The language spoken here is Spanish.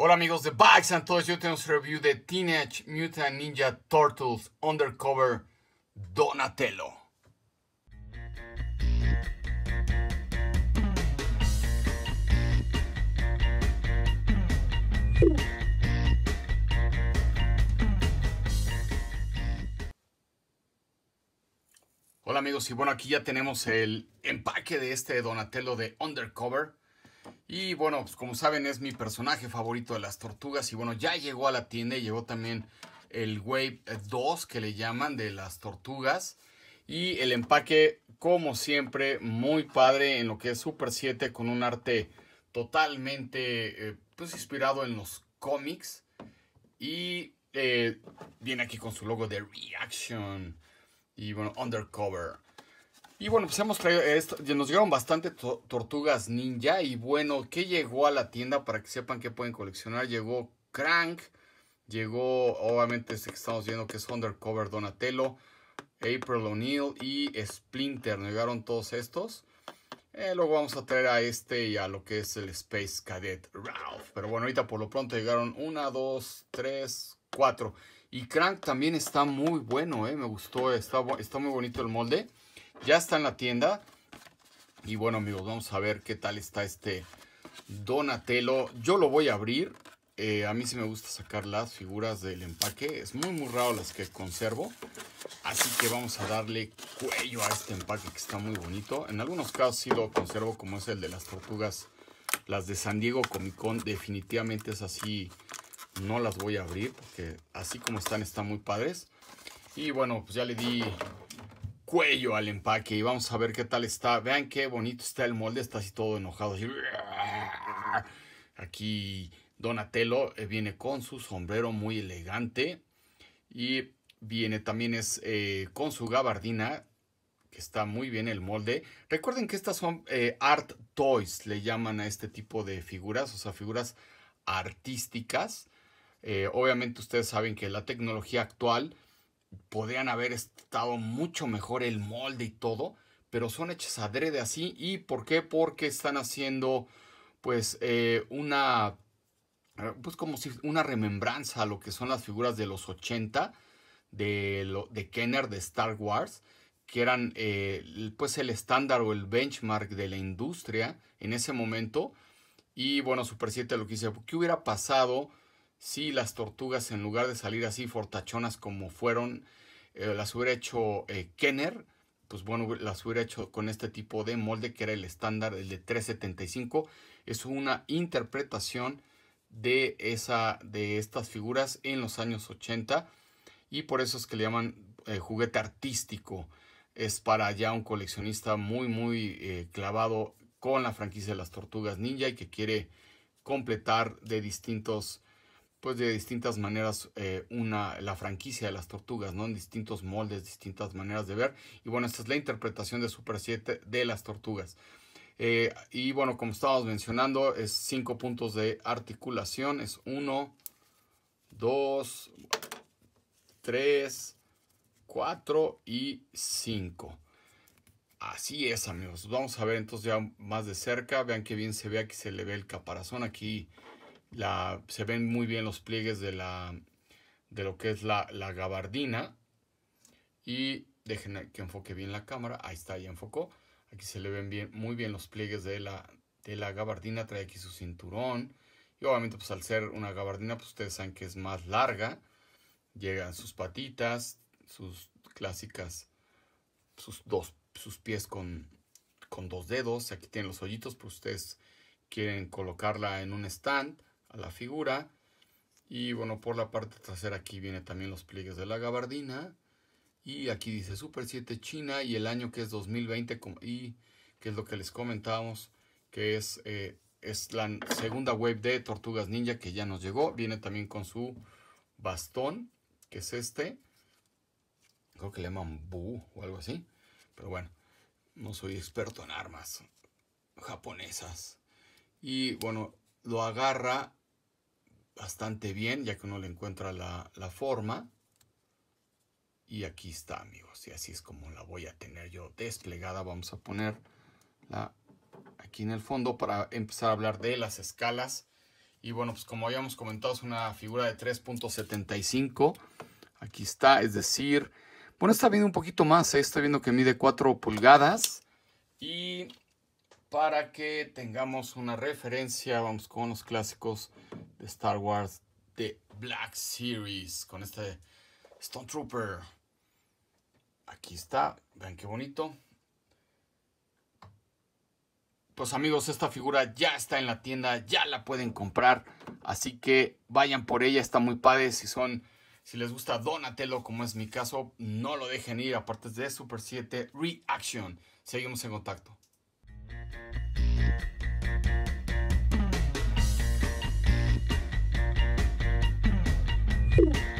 Hola amigos de Bikes and Toys, yo tenemos review de Teenage Mutant Ninja Turtles Undercover Donatello. Hola amigos y bueno aquí ya tenemos el empaque de este Donatello de Undercover. Y bueno, pues como saben es mi personaje favorito de las tortugas. Y bueno, ya llegó a la tienda y llegó también el Wave 2 eh, que le llaman de las tortugas. Y el empaque, como siempre, muy padre en lo que es Super 7 con un arte totalmente eh, pues inspirado en los cómics. Y eh, viene aquí con su logo de Reaction y bueno, Undercover. Y bueno, pues hemos traído esto, nos llegaron bastante tortugas ninja y bueno, ¿qué llegó a la tienda para que sepan que pueden coleccionar? Llegó Crank, llegó obviamente este que estamos viendo que es Undercover Donatello, April O'Neil y Splinter, nos llegaron todos estos. Eh, luego vamos a traer a este y a lo que es el Space Cadet Ralph. Pero bueno, ahorita por lo pronto llegaron 1, 2, 3, 4. Y Crank también está muy bueno, ¿eh? me gustó, está, está muy bonito el molde. Ya está en la tienda. Y bueno, amigos, vamos a ver qué tal está este Donatello. Yo lo voy a abrir. Eh, a mí sí me gusta sacar las figuras del empaque. Es muy, muy raro las que conservo. Así que vamos a darle cuello a este empaque que está muy bonito. En algunos casos sí lo conservo, como es el de las tortugas. Las de San Diego Comic Con definitivamente es así. No las voy a abrir porque así como están, están muy padres. Y bueno, pues ya le di cuello al empaque y vamos a ver qué tal está. Vean qué bonito está el molde, está así todo enojado. Aquí Donatello eh, viene con su sombrero muy elegante y viene también es eh, con su gabardina que está muy bien el molde. Recuerden que estas son eh, art toys, le llaman a este tipo de figuras, o sea, figuras artísticas. obviamente ustedes saben que la tecnología actual podrían haber estado mucho mejor el molde y todo, pero son hechas adrede así. ¿Y por qué? Porque están haciendo pues eh, una, pues como si una remembranza a lo que son las figuras de los 80 de, de Kenner de Star Wars, que eran eh, pues el estándar o el benchmark de la industria en ese momento. Y bueno, Super 7 lo que dice ¿qué hubiera pasado? Si las tortugas en lugar de salir así fortachonas como fueron, eh, las hubiera hecho eh, Kenner, pues bueno, las hubiera hecho con este tipo de molde que era el estándar, el de 375. Es una interpretación de, esa, de estas figuras en los años 80 y por eso es que le llaman eh, juguete artístico. Es para ya un coleccionista muy, muy clavado con la franquicia de las tortugas ninja y que quiere completar de distintos pues de distintas maneras eh, una, la franquicia de las tortugas, ¿no? En distintos moldes, distintas maneras de ver. Y bueno, esta es la interpretación de Super 7 de las tortugas. Eh, y bueno, como estábamos mencionando, es cinco puntos de articulación. Es 1, 2, 3, 4 y 5. Así es, amigos. Vamos a ver entonces ya más de cerca. Vean que bien se ve aquí, se le ve el caparazón aquí se ven muy bien los pliegues de, la, de lo que es la, la gabardina. Y dejen que enfoque bien la cámara. Ahí está, ya enfocó. Aquí se le ven bien, muy bien los pliegues de la, de la gabardina. Trae aquí su cinturón. Y obviamente, pues al ser una gabardina, pues ustedes saben que es más larga. Llegan sus patitas, sus clásicas, sus dos, sus pies con, con dos dedos. Aquí tienen los hoyitos, pues ustedes quieren colocarla en un stand a la figura. Y bueno, por la parte trasera aquí viene también los pliegues de la gabardina. Y aquí dice Super 7 China y el año que es 2020 y que es lo que les comentábamos, que es, eh, es la segunda wave de Tortugas Ninja que ya nos llegó. Viene también con su bastón, que es este. Creo que le llaman Bu o algo así. Pero bueno, no soy experto en armas japonesas. Y bueno, lo agarra bastante bien, ya que uno le encuentra la, forma. Y aquí está, amigos. Y así es como la voy a tener yo desplegada. Vamos a ponerla aquí en el fondo para empezar a hablar de las escalas. Y bueno, pues como habíamos comentado, es una figura de 3.75. Aquí está, es decir, bueno, está viendo un poquito más. ¿eh? Está viendo que mide 4 pulgadas. Y para que tengamos una referencia, vamos con los clásicos de Star Wars de Black Series con este Stone Trooper. Aquí está, vean qué bonito. Pues amigos, esta figura ya está en la tienda, ya la pueden comprar. Así que vayan por ella, está muy padre. Si son, si les gusta Donatello, como es mi caso, no lo dejen ir. Aparte de Super 7 Reaction. Seguimos en contacto. Thank you.